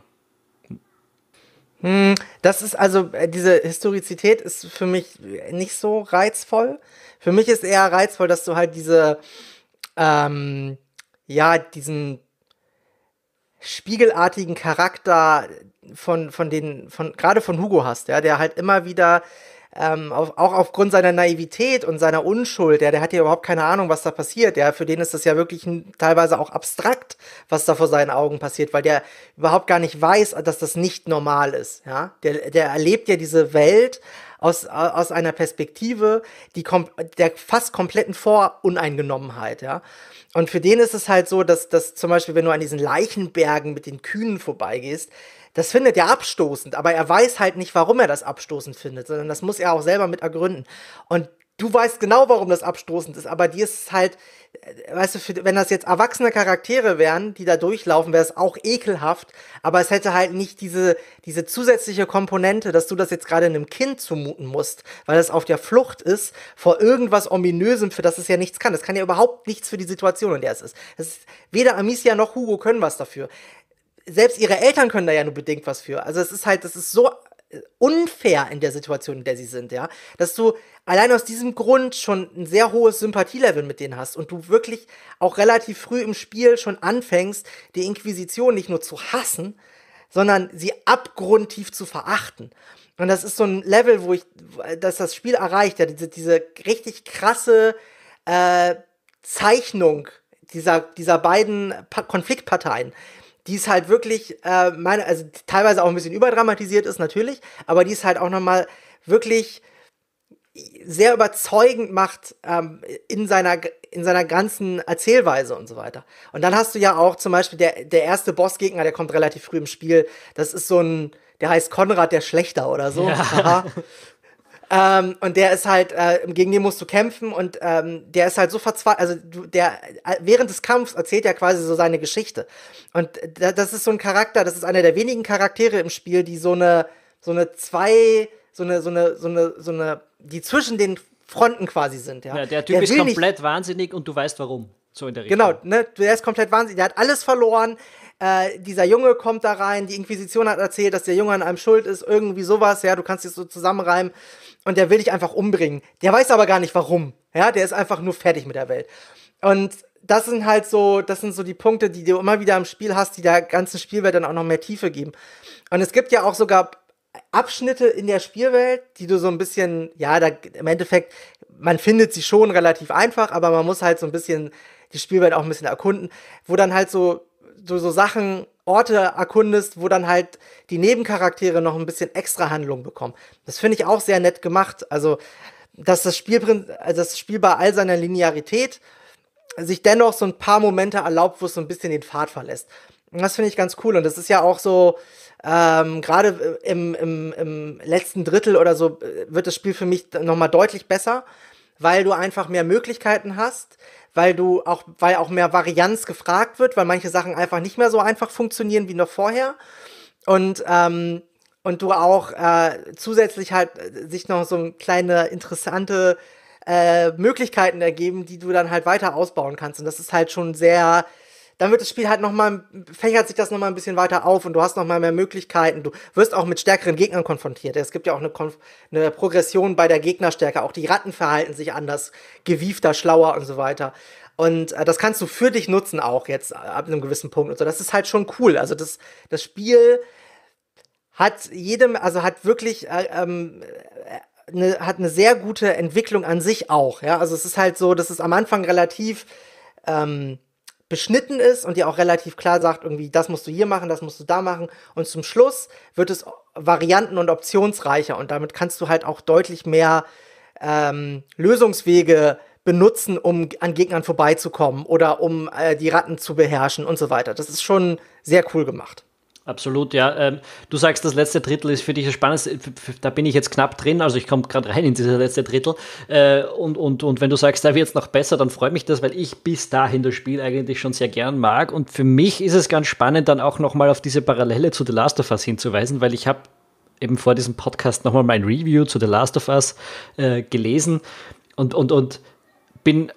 Speaker 2: Hm, das ist also, äh, diese Historizität ist für mich nicht so reizvoll. Für mich ist eher reizvoll, dass du halt diese, ähm, ja, diesen spiegelartigen Charakter von, von den, von, gerade von Hugo hast, ja, der halt immer wieder ähm, auf, auch aufgrund seiner Naivität und seiner Unschuld, ja, der hat ja überhaupt keine Ahnung, was da passiert. Ja, für den ist das ja wirklich ein, teilweise auch abstrakt, was da vor seinen Augen passiert, weil der überhaupt gar nicht weiß, dass das nicht normal ist. Ja, der, der erlebt ja diese Welt aus, aus einer Perspektive die der fast kompletten Voruneingenommenheit. Ja, und für den ist es halt so, dass, dass zum Beispiel, wenn du an diesen Leichenbergen mit den Kühen vorbeigehst, das findet er abstoßend, aber er weiß halt nicht, warum er das abstoßend findet, sondern das muss er auch selber mit ergründen. Und du weißt genau, warum das abstoßend ist, aber dir ist es halt, äh, weißt du, für, wenn das jetzt erwachsene Charaktere wären, die da durchlaufen, wäre es auch ekelhaft, aber es hätte halt nicht diese, diese zusätzliche Komponente, dass du das jetzt gerade einem Kind zumuten musst, weil es auf der Flucht ist vor irgendwas Ominösem, für das es ja nichts kann. Das kann ja überhaupt nichts für die Situation, in der es ist. Das ist weder Amicia noch Hugo können was dafür selbst ihre Eltern können da ja nur bedingt was für. Also es ist halt, das ist so unfair in der Situation, in der sie sind, ja. Dass du allein aus diesem Grund schon ein sehr hohes Sympathielevel mit denen hast und du wirklich auch relativ früh im Spiel schon anfängst, die Inquisition nicht nur zu hassen, sondern sie abgrundtief zu verachten. Und das ist so ein Level, wo ich, dass das Spiel erreicht, ja, diese, diese richtig krasse äh, Zeichnung dieser, dieser beiden pa Konfliktparteien die ist halt wirklich, äh, meine, also teilweise auch ein bisschen überdramatisiert ist natürlich, aber die ist halt auch nochmal wirklich sehr überzeugend macht ähm, in, seiner, in seiner ganzen Erzählweise und so weiter. Und dann hast du ja auch zum Beispiel der, der erste Bossgegner, der kommt relativ früh im Spiel. Das ist so ein, der heißt Konrad der Schlechter oder so. Ja. Ähm, und der ist halt, äh, gegen den musst du kämpfen und ähm, der ist halt so verzweifelt, also der äh, während des Kampfs erzählt er quasi so seine Geschichte. Und das ist so ein Charakter, das ist einer der wenigen Charaktere im Spiel, die so eine, so eine zwei, so eine, so eine, so eine, so eine, die zwischen den Fronten quasi sind. Ja, ja der Typ der ist komplett
Speaker 1: nicht, wahnsinnig und du weißt warum. So in der Richtung. Genau,
Speaker 2: ne, der ist komplett wahnsinnig, der hat alles verloren. Äh, dieser Junge kommt da rein, die Inquisition hat erzählt, dass der Junge an einem schuld ist, irgendwie sowas, ja, du kannst es so zusammenreimen und der will dich einfach umbringen. Der weiß aber gar nicht warum. Ja, der ist einfach nur fertig mit der Welt. Und das sind halt so, das sind so die Punkte, die du immer wieder im Spiel hast, die der ganzen Spielwelt dann auch noch mehr Tiefe geben. Und es gibt ja auch sogar Abschnitte in der Spielwelt, die du so ein bisschen, ja, da, im Endeffekt, man findet sie schon relativ einfach, aber man muss halt so ein bisschen die Spielwelt auch ein bisschen erkunden, wo dann halt so, so, so Sachen Orte erkundest, wo dann halt die Nebencharaktere noch ein bisschen extra Handlung bekommen. Das finde ich auch sehr nett gemacht. Also, dass das Spiel, also das Spiel bei all seiner Linearität sich dennoch so ein paar Momente erlaubt, wo es so ein bisschen den Pfad verlässt. Und das finde ich ganz cool. Und das ist ja auch so, ähm, gerade äh, im, im, im letzten Drittel oder so äh, wird das Spiel für mich nochmal deutlich besser weil du einfach mehr Möglichkeiten hast, weil du auch, weil auch mehr Varianz gefragt wird, weil manche Sachen einfach nicht mehr so einfach funktionieren wie noch vorher. Und, ähm, und du auch äh, zusätzlich halt äh, sich noch so kleine interessante äh, Möglichkeiten ergeben, die du dann halt weiter ausbauen kannst. Und das ist halt schon sehr, dann wird das Spiel halt nochmal, fächert sich das nochmal ein bisschen weiter auf und du hast nochmal mehr Möglichkeiten. Du wirst auch mit stärkeren Gegnern konfrontiert. Es gibt ja auch eine, Konf eine Progression bei der Gegnerstärke. Auch die Ratten verhalten sich anders, gewiefter, schlauer und so weiter. Und äh, das kannst du für dich nutzen auch jetzt äh, ab einem gewissen Punkt und so. Das ist halt schon cool. Also das, das Spiel hat jedem, also hat wirklich, äh, ähm, Ne, hat eine sehr gute Entwicklung an sich auch. Ja, also es ist halt so, dass es am Anfang relativ ähm, beschnitten ist und dir auch relativ klar sagt, irgendwie, das musst du hier machen, das musst du da machen. Und zum Schluss wird es varianten- und optionsreicher und damit kannst du halt auch deutlich mehr ähm, Lösungswege benutzen, um an Gegnern vorbeizukommen oder um äh, die Ratten zu beherrschen und so weiter. Das ist schon sehr cool gemacht.
Speaker 1: Absolut, ja. Ähm, du sagst, das letzte Drittel ist für dich das Spannendste. Da bin ich jetzt knapp drin, also ich komme gerade rein in dieses letzte Drittel. Äh, und, und, und wenn du sagst, da wird es noch besser, dann freut mich das, weil ich bis dahin das Spiel eigentlich schon sehr gern mag. Und für mich ist es ganz spannend, dann auch nochmal auf diese Parallele zu The Last of Us hinzuweisen, weil ich habe eben vor diesem Podcast nochmal mein Review zu The Last of Us äh, gelesen und, und, und bin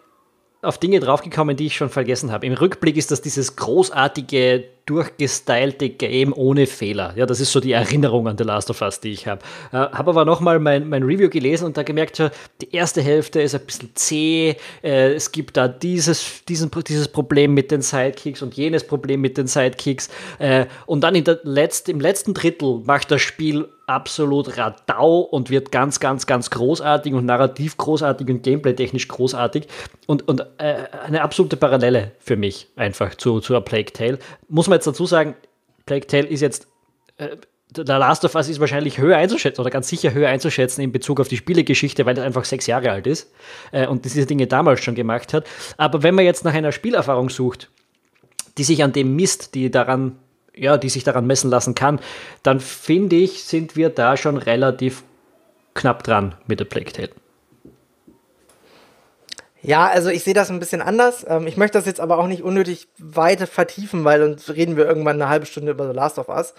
Speaker 1: auf Dinge draufgekommen, die ich schon vergessen habe. Im Rückblick ist das dieses großartige, durchgestylte Game ohne Fehler. Ja, das ist so die Erinnerung an The Last of Us, die ich habe. Äh, habe aber nochmal mein, mein Review gelesen und da gemerkt, ja, die erste Hälfte ist ein bisschen zäh. Äh, es gibt da dieses, diesen, dieses Problem mit den Sidekicks und jenes Problem mit den Sidekicks. Äh, und dann der Letzt, im letzten Drittel macht das Spiel absolut radau und wird ganz, ganz, ganz großartig und narrativ großartig und gameplay-technisch großartig und, und äh, eine absolute Parallele für mich einfach zu, zu A Plague Tale. Muss man jetzt dazu sagen, Plague Tale ist jetzt, äh, der Last of Us ist wahrscheinlich höher einzuschätzen oder ganz sicher höher einzuschätzen in Bezug auf die Spielegeschichte, weil es einfach sechs Jahre alt ist äh, und diese Dinge damals schon gemacht hat. Aber wenn man jetzt nach einer Spielerfahrung sucht, die sich an dem misst, die daran ja, die sich daran messen lassen kann, dann finde ich, sind wir da schon relativ knapp dran mit der Plague Tale.
Speaker 2: Ja, also ich sehe das ein bisschen anders. Ähm, ich möchte das jetzt aber auch nicht unnötig weiter vertiefen, weil sonst reden wir irgendwann eine halbe Stunde über The Last of Us.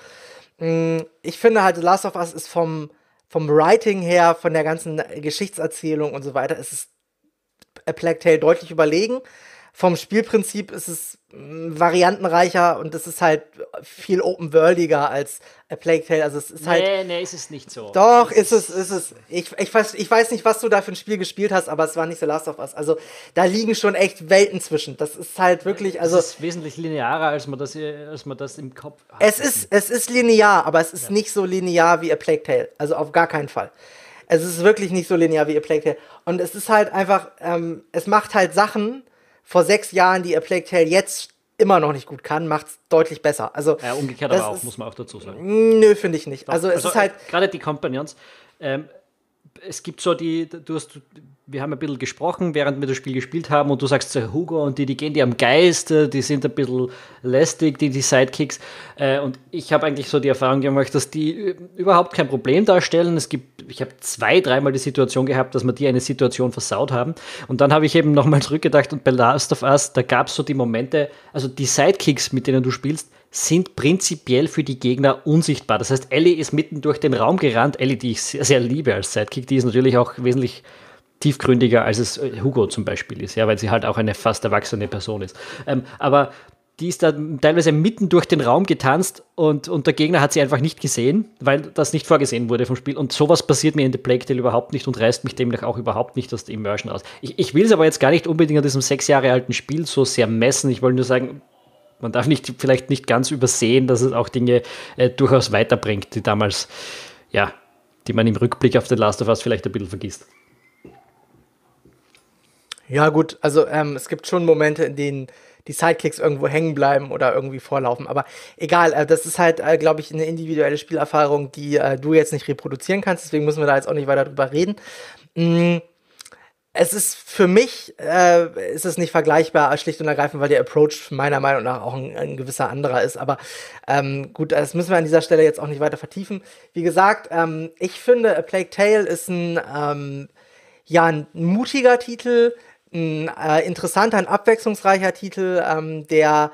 Speaker 2: Mm, ich finde halt, The Last of Us ist vom, vom Writing her, von der ganzen Geschichtserzählung und so weiter, ist es A äh, Plague Tale deutlich überlegen vom Spielprinzip ist es mm, variantenreicher und es ist halt viel open-worldiger als A Plague Tale. Also es ist halt.
Speaker 1: Nee, nee, ist es nicht so. Doch, ist,
Speaker 2: es, ist es. Ich, ich, weiß, ich weiß nicht, was du da für ein Spiel gespielt hast, aber es war nicht The Last of Us. Also da liegen schon echt Welten zwischen. Das ist halt wirklich. Also, es ist
Speaker 1: wesentlich linearer, als man das, als man das im Kopf
Speaker 2: hat. Es ist, es ist linear, aber es ist ja. nicht so linear wie A Plague Tale. Also auf gar keinen Fall es ist wirklich nicht so linear wie A Plague Tale. Und es ist halt einfach, ähm, es macht halt Sachen, vor sechs Jahren die A Plague Tale jetzt immer noch nicht gut kann, macht es deutlich besser. Also, ja, umgekehrt aber auch, ist, muss man auch dazu
Speaker 1: sagen. Nö, finde ich nicht. Doch. Also, es also, ist halt. Äh, gerade die Companions. Ähm, es gibt so die, du hast, wir haben ein bisschen gesprochen, während wir das Spiel gespielt haben, und du sagst, Hugo und die, die gehen dir am Geist, die sind ein bisschen lästig, die, die Sidekicks. Äh, und ich habe eigentlich so die Erfahrung gemacht, dass die überhaupt kein Problem darstellen. Es gibt, ich habe zwei, dreimal die Situation gehabt, dass wir die eine Situation versaut haben. Und dann habe ich eben nochmal zurückgedacht und bei Last of Us, da gab es so die Momente, also die Sidekicks, mit denen du spielst, sind prinzipiell für die Gegner unsichtbar. Das heißt, Ellie ist mitten durch den Raum gerannt. Ellie, die ich sehr, sehr liebe als Sidekick, die ist natürlich auch wesentlich tiefgründiger, als es äh, Hugo zum Beispiel ist, ja, weil sie halt auch eine fast erwachsene Person ist. Ähm, aber die ist da teilweise mitten durch den Raum getanzt und, und der Gegner hat sie einfach nicht gesehen, weil das nicht vorgesehen wurde vom Spiel. Und sowas passiert mir in The Plague Tale überhaupt nicht und reißt mich demnach auch überhaupt nicht aus der Immersion aus. Ich, ich will es aber jetzt gar nicht unbedingt an diesem sechs Jahre alten Spiel so sehr messen. Ich wollte nur sagen, man darf nicht, vielleicht nicht ganz übersehen, dass es auch Dinge äh, durchaus weiterbringt, die damals, ja, die man im Rückblick auf The Last of Us vielleicht ein bisschen vergisst.
Speaker 2: Ja, gut, also ähm, es gibt schon Momente, in denen die Sidekicks irgendwo hängen bleiben oder irgendwie vorlaufen. Aber egal, äh, das ist halt, äh, glaube ich, eine individuelle Spielerfahrung, die äh, du jetzt nicht reproduzieren kannst. Deswegen müssen wir da jetzt auch nicht weiter drüber reden. Mhm es ist für mich, äh, ist es nicht vergleichbar, schlicht und ergreifend, weil der Approach meiner Meinung nach auch ein, ein gewisser anderer ist. Aber ähm, gut, das müssen wir an dieser Stelle jetzt auch nicht weiter vertiefen. Wie gesagt, ähm, ich finde, A Plague Tale ist ein, ähm, ja, ein mutiger Titel, ein äh, interessanter, ein abwechslungsreicher Titel, ähm, der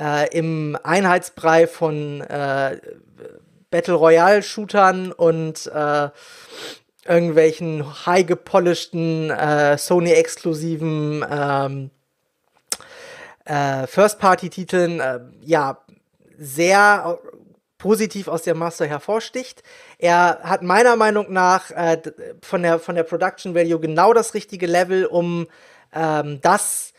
Speaker 2: äh, im Einheitsbrei von äh, Battle Royale-Shootern und äh, irgendwelchen high gepolischten äh, Sony-exklusiven ähm, äh, First-Party-Titeln äh, ja sehr positiv aus der Masse hervorsticht. Er hat meiner Meinung nach äh, von, der, von der Production Value genau das richtige Level, um ähm, das,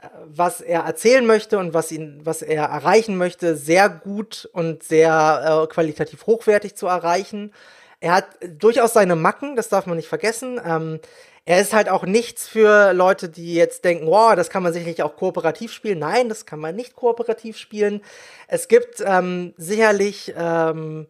Speaker 2: äh, was er erzählen möchte und was, ihn, was er erreichen möchte, sehr gut und sehr äh, qualitativ hochwertig zu erreichen. Er hat durchaus seine Macken, das darf man nicht vergessen. Ähm, er ist halt auch nichts für Leute, die jetzt denken, wow, das kann man sicherlich auch kooperativ spielen. Nein, das kann man nicht kooperativ spielen. Es gibt ähm, sicherlich ähm,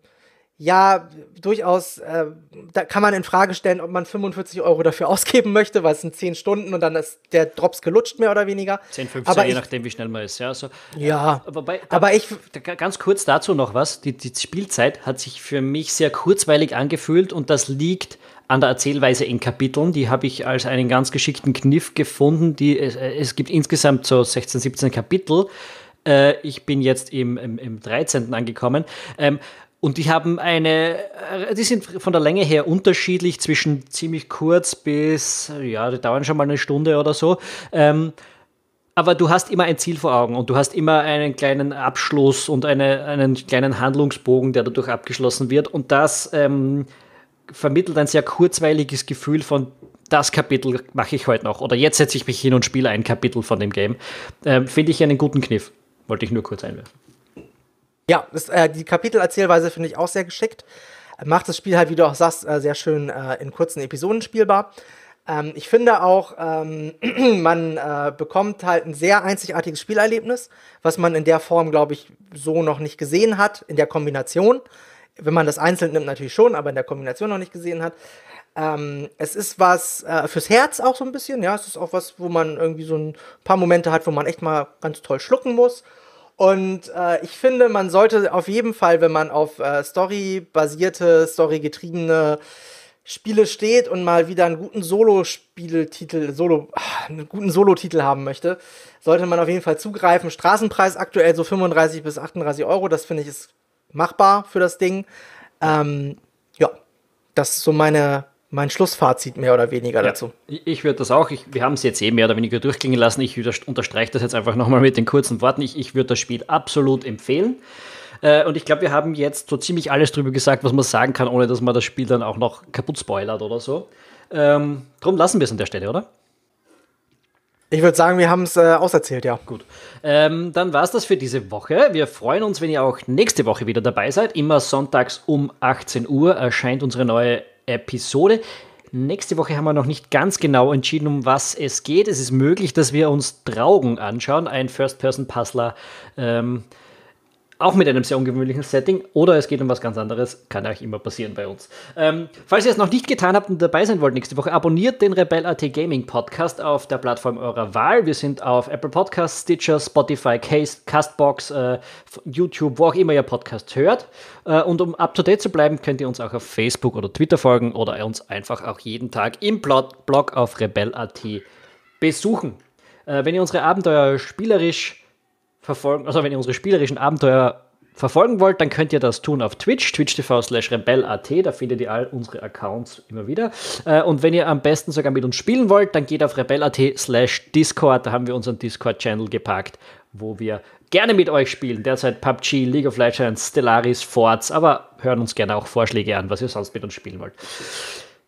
Speaker 2: ja, durchaus, äh, da kann man in Frage stellen, ob man 45 Euro dafür ausgeben möchte, weil es sind 10 Stunden und dann ist
Speaker 1: der Drops gelutscht, mehr oder weniger. 10, 15, aber je ich, nachdem, wie schnell man ist, ja. Also, ja, äh, wobei, da, aber ich. Da, ganz kurz dazu noch was. Die, die Spielzeit hat sich für mich sehr kurzweilig angefühlt und das liegt an der Erzählweise in Kapiteln. Die habe ich als einen ganz geschickten Kniff gefunden. Die, es, es gibt insgesamt so 16, 17 Kapitel. Äh, ich bin jetzt im, im, im 13. angekommen. Ähm, und die haben eine, äh, die sind von der Länge her unterschiedlich, zwischen ziemlich kurz bis, ja, die dauern schon mal eine Stunde oder so. Ähm, aber du hast immer ein Ziel vor Augen und du hast immer einen kleinen Abschluss und eine, einen kleinen Handlungsbogen, der dadurch abgeschlossen wird. Und das ähm, vermittelt ein sehr kurzweiliges Gefühl von, das Kapitel mache ich heute noch. Oder jetzt setze ich mich hin und spiele ein Kapitel von dem Game. Ähm, Finde ich einen guten Kniff. Wollte ich nur kurz einwerfen.
Speaker 2: Ja, ist, äh, die Kapitelerzählweise finde ich auch sehr geschickt. Macht das Spiel halt, wie du auch sagst, äh, sehr schön äh, in kurzen Episoden spielbar. Ähm, ich finde auch, ähm, man äh, bekommt halt ein sehr einzigartiges Spielerlebnis, was man in der Form, glaube ich, so noch nicht gesehen hat, in der Kombination. Wenn man das einzeln nimmt, natürlich schon, aber in der Kombination noch nicht gesehen hat. Ähm, es ist was äh, fürs Herz auch so ein bisschen, ja. Es ist auch was, wo man irgendwie so ein paar Momente hat, wo man echt mal ganz toll schlucken muss. Und äh, ich finde, man sollte auf jeden Fall, wenn man auf äh, Story-basierte, Story-getriebene Spiele steht und mal wieder einen guten Solo-Spieltitel, Solo, ah, einen guten Solo-Titel haben möchte, sollte man auf jeden Fall zugreifen. Straßenpreis aktuell so 35 bis 38 Euro, das finde ich ist machbar für das Ding. Ähm, ja, das ist so meine mein Schlussfazit mehr
Speaker 1: oder weniger ja, dazu. Ich würde das auch, ich, wir haben es jetzt eh mehr oder weniger durchklingen lassen, ich unterstreiche das jetzt einfach nochmal mit den kurzen Worten. Ich, ich würde das Spiel absolut empfehlen. Äh, und ich glaube, wir haben jetzt so ziemlich alles drüber gesagt, was man sagen kann, ohne dass man das Spiel dann auch noch kaputt spoilert oder so. Ähm, drum lassen wir es an der Stelle, oder? Ich würde sagen, wir haben es äh, auserzählt, ja. Gut. Ähm, dann war es das für diese Woche. Wir freuen uns, wenn ihr auch nächste Woche wieder dabei seid. Immer sonntags um 18 Uhr erscheint unsere neue Episode. Nächste Woche haben wir noch nicht ganz genau entschieden, um was es geht. Es ist möglich, dass wir uns Draugen anschauen, ein First-Person-Puzzler. Ähm, auch mit einem sehr ungewöhnlichen Setting oder es geht um was ganz anderes, kann auch immer passieren bei uns. Ähm, falls ihr es noch nicht getan habt und dabei sein wollt nächste Woche, abonniert den Rebel.at Gaming Podcast auf der Plattform eurer Wahl. Wir sind auf Apple Podcasts, Stitcher, Spotify, Case, Castbox, äh, YouTube, wo auch immer ihr Podcast hört. Äh, und um up to date zu bleiben, könnt ihr uns auch auf Facebook oder Twitter folgen oder uns einfach auch jeden Tag im Blog auf Rebell.at besuchen. Äh, wenn ihr unsere Abenteuer spielerisch verfolgen, also wenn ihr unsere spielerischen Abenteuer verfolgen wollt, dann könnt ihr das tun auf Twitch, twitch.tv slash rebell.at, da findet ihr all unsere Accounts immer wieder. Äh, und wenn ihr am besten sogar mit uns spielen wollt, dann geht auf rebell.at slash Discord, da haben wir unseren Discord-Channel gepackt, wo wir gerne mit euch spielen. Derzeit PUBG, League of Legends, Stellaris, Forts, aber hören uns gerne auch Vorschläge an, was ihr sonst mit uns spielen wollt.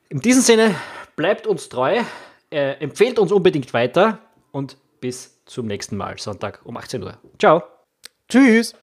Speaker 1: In diesem Sinne, bleibt uns treu, äh, empfehlt uns unbedingt weiter und bis zum nächsten Mal, Sonntag um 18 Uhr. Ciao. Tschüss.